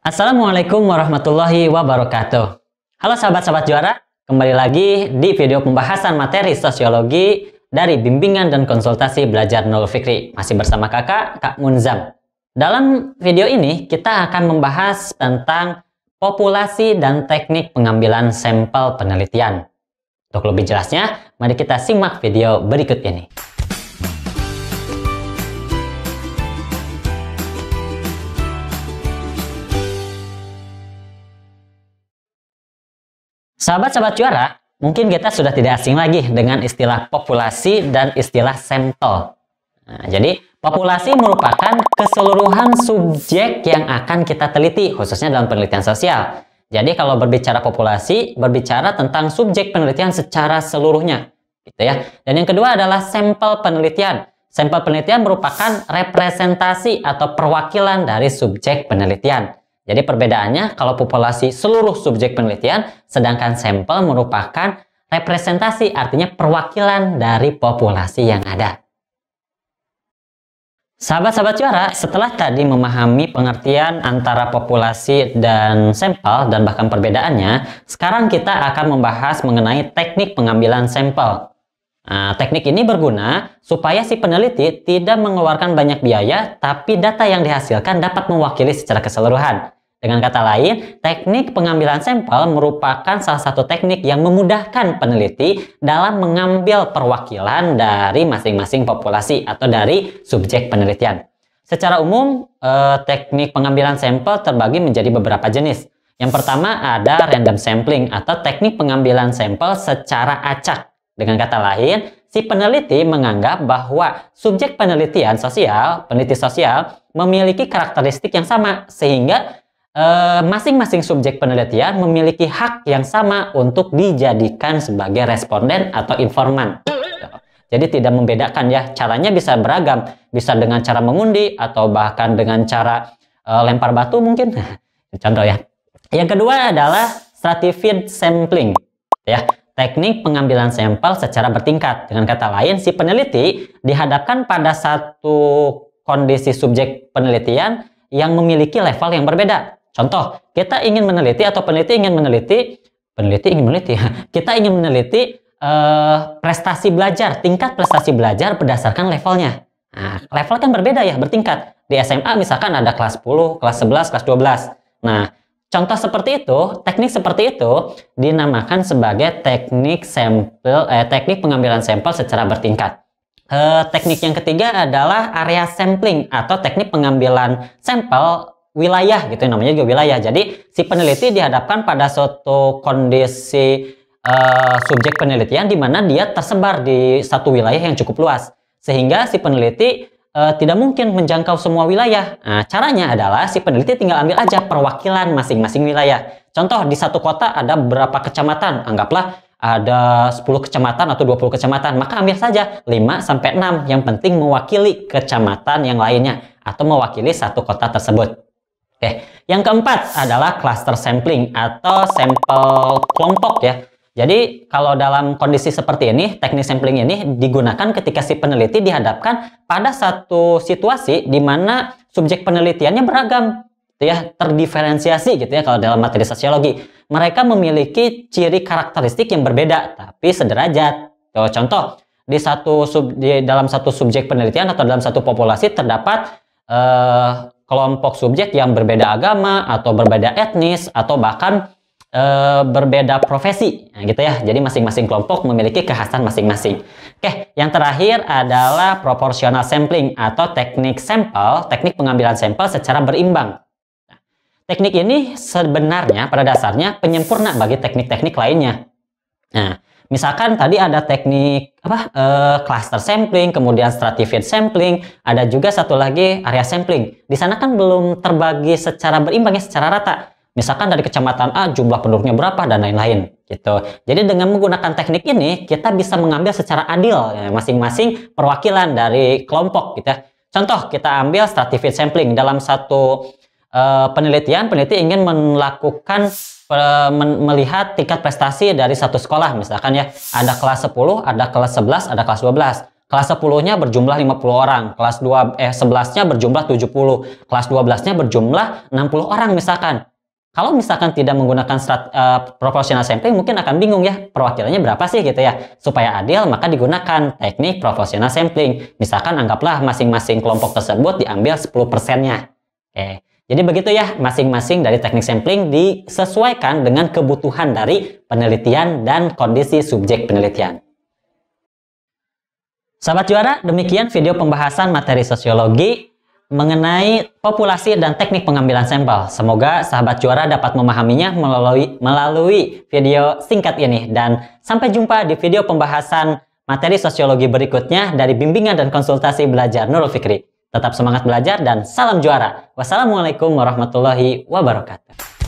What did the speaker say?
Assalamualaikum warahmatullahi wabarakatuh. Halo sahabat-sahabat juara, kembali lagi di video pembahasan materi sosiologi dari bimbingan dan konsultasi belajar Nol Fikri. Masih bersama kakak, Kak Munzam. Dalam video ini, kita akan membahas tentang populasi dan teknik pengambilan sampel penelitian. Untuk lebih jelasnya, mari kita simak video berikut ini. Sahabat-sahabat juara, mungkin kita sudah tidak asing lagi dengan istilah populasi dan istilah sampel. Nah, jadi, populasi merupakan keseluruhan subjek yang akan kita teliti, khususnya dalam penelitian sosial. Jadi, kalau berbicara populasi, berbicara tentang subjek penelitian secara seluruhnya. Gitu ya. Dan yang kedua adalah sampel penelitian. Sampel penelitian merupakan representasi atau perwakilan dari subjek penelitian. Jadi perbedaannya kalau populasi seluruh subjek penelitian, sedangkan sampel merupakan representasi artinya perwakilan dari populasi yang ada. Sahabat-sahabat juara, setelah tadi memahami pengertian antara populasi dan sampel dan bahkan perbedaannya, sekarang kita akan membahas mengenai teknik pengambilan sampel. Nah, teknik ini berguna supaya si peneliti tidak mengeluarkan banyak biaya, tapi data yang dihasilkan dapat mewakili secara keseluruhan. Dengan kata lain, teknik pengambilan sampel merupakan salah satu teknik yang memudahkan peneliti dalam mengambil perwakilan dari masing-masing populasi atau dari subjek penelitian. Secara umum, eh, teknik pengambilan sampel terbagi menjadi beberapa jenis. Yang pertama ada random sampling atau teknik pengambilan sampel secara acak. Dengan kata lain, si peneliti menganggap bahwa subjek penelitian sosial, peneliti sosial, memiliki karakteristik yang sama sehingga Eh, masing-masing subjek penelitian memiliki hak yang sama untuk dijadikan sebagai responden atau informan. Jadi tidak membedakan ya, caranya bisa beragam, bisa dengan cara mengundi atau bahkan dengan cara uh, lempar batu mungkin. Contoh ya. Yang kedua adalah stratified sampling ya, teknik pengambilan sampel secara bertingkat. Dengan kata lain, si peneliti dihadapkan pada satu kondisi subjek penelitian yang memiliki level yang berbeda. Contoh, kita ingin meneliti atau peneliti ingin meneliti, peneliti ingin meneliti, kita ingin meneliti eh, prestasi belajar, tingkat prestasi belajar berdasarkan levelnya. Nah, level kan berbeda ya, bertingkat. Di SMA misalkan ada kelas 10, kelas 11, kelas 12. Nah, contoh seperti itu, teknik seperti itu dinamakan sebagai teknik sampel eh, teknik pengambilan sampel secara bertingkat. Eh, teknik yang ketiga adalah area sampling atau teknik pengambilan sampel wilayah gitu namanya juga wilayah. Jadi si peneliti dihadapkan pada suatu kondisi uh, subjek penelitian di mana dia tersebar di satu wilayah yang cukup luas sehingga si peneliti uh, tidak mungkin menjangkau semua wilayah. Nah, caranya adalah si peneliti tinggal ambil aja perwakilan masing-masing wilayah. Contoh di satu kota ada berapa kecamatan, anggaplah ada 10 kecamatan atau 20 kecamatan, maka ambil saja 5 sampai 6 yang penting mewakili kecamatan yang lainnya atau mewakili satu kota tersebut. Oke, eh, yang keempat adalah cluster sampling atau sampel kelompok ya. Jadi kalau dalam kondisi seperti ini, teknik sampling ini digunakan ketika si peneliti dihadapkan pada satu situasi di mana subjek penelitiannya beragam, gitu ya, terdiferensiasi gitu ya kalau dalam materi sosiologi. Mereka memiliki ciri karakteristik yang berbeda tapi sederajat. Tuh, contoh, di satu sub, di dalam satu subjek penelitian atau dalam satu populasi terdapat uh, kelompok subjek yang berbeda agama atau berbeda etnis atau bahkan e, berbeda profesi nah, gitu ya. Jadi masing-masing kelompok memiliki kekhasan masing-masing. Oke, yang terakhir adalah proporsional sampling atau teknik sampel, teknik pengambilan sampel secara berimbang. Nah, teknik ini sebenarnya pada dasarnya penyempurna bagi teknik-teknik lainnya. Nah, Misalkan tadi ada teknik apa eh, cluster sampling, kemudian stratified sampling, ada juga satu lagi area sampling. Di sana kan belum terbagi secara berimbang ya, secara rata. Misalkan dari kecamatan A jumlah penduduknya berapa dan lain-lain gitu. Jadi dengan menggunakan teknik ini kita bisa mengambil secara adil ya, masing-masing ya, perwakilan dari kelompok gitu ya. Contoh kita ambil stratified sampling dalam satu eh, penelitian peneliti ingin melakukan melihat tingkat prestasi dari satu sekolah misalkan ya ada kelas 10, ada kelas 11, ada kelas 12. Kelas 10-nya berjumlah 50 orang, kelas 2 eh 11-nya berjumlah 70, kelas 12-nya berjumlah 60 orang misalkan. Kalau misalkan tidak menggunakan strat, uh, eh, proportional sampling mungkin akan bingung ya perwakilannya berapa sih gitu ya. Supaya adil maka digunakan teknik proporsional sampling. Misalkan anggaplah masing-masing kelompok tersebut diambil 10%-nya. eh Okay. Jadi begitu ya, masing-masing dari teknik sampling disesuaikan dengan kebutuhan dari penelitian dan kondisi subjek penelitian. Sahabat juara, demikian video pembahasan materi sosiologi mengenai populasi dan teknik pengambilan sampel. Semoga sahabat juara dapat memahaminya melalui, melalui video singkat ini. Dan sampai jumpa di video pembahasan materi sosiologi berikutnya dari bimbingan dan konsultasi belajar Nurul Fikri. Tetap semangat belajar dan salam juara. Wassalamualaikum warahmatullahi wabarakatuh.